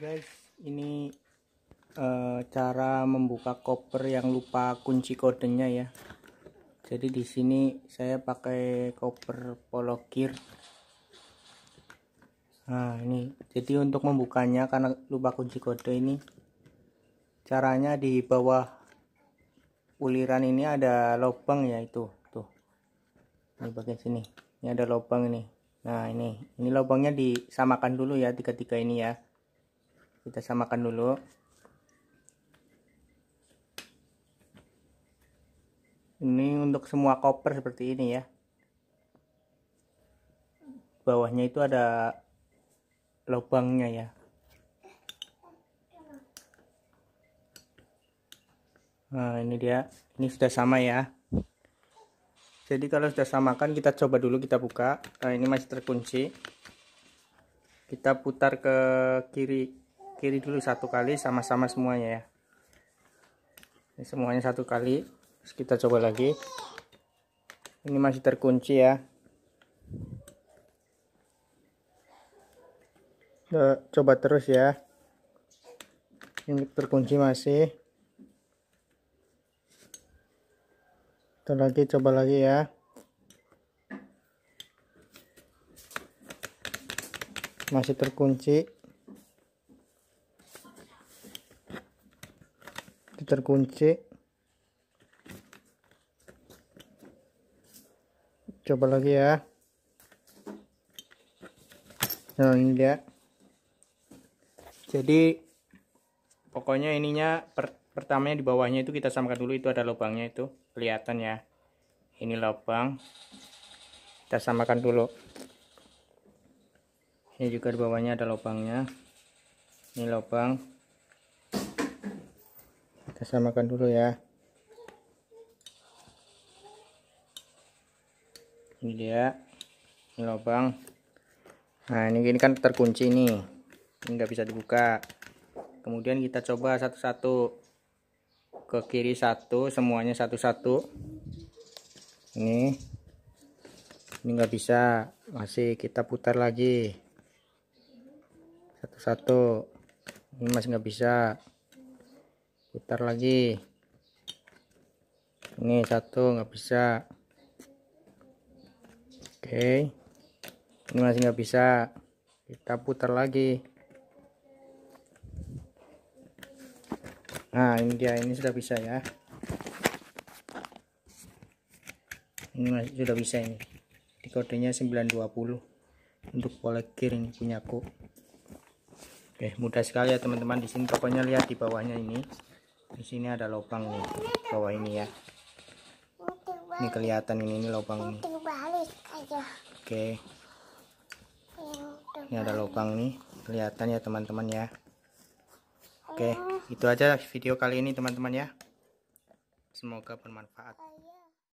guys ini uh, cara membuka koper yang lupa kunci kodenya ya jadi di sini saya pakai koper polokir nah ini jadi untuk membukanya karena lupa kunci kode ini caranya di bawah uliran ini ada lubang ya itu tuh ini bagian sini ini ada lubang ini nah ini ini lubangnya disamakan dulu ya tiga-tiga ini ya kita samakan dulu ini untuk semua koper seperti ini ya bawahnya itu ada lubangnya ya nah ini dia ini sudah sama ya jadi kalau sudah samakan kita coba dulu kita buka nah, ini masih terkunci kita putar ke kiri kiri dulu satu kali sama-sama semuanya ya ini semuanya satu kali Terus kita coba lagi ini masih terkunci ya coba terus ya ini terkunci masih Tuh lagi coba lagi ya masih terkunci terkunci coba lagi ya nah ini dia jadi pokoknya ininya per, pertamanya di bawahnya itu kita samakan dulu itu ada lubangnya itu kelihatan ya ini lubang kita samakan dulu ini juga di bawahnya ada lubangnya ini lubang kita samakan dulu ya ini dia ini lubang nah ini, ini kan terkunci nih ini nggak bisa dibuka kemudian kita coba satu-satu ke kiri satu semuanya satu-satu ini ini nggak bisa masih kita putar lagi satu-satu ini masih nggak bisa putar lagi ini satu nggak bisa oke okay. ini masih nggak bisa kita putar lagi nah ini dia ini sudah bisa ya ini masih sudah bisa ini di kodenya 920 untuk pola gear ini punyaku oke mudah sekali ya teman-teman di sini pokoknya lihat di bawahnya ini di sini ada lubang nih bawah ini ya ini kelihatan ini, ini lubang ini oke ini ada lubang nih kelihatan ya teman-teman ya oke itu aja video kali ini teman-teman ya semoga bermanfaat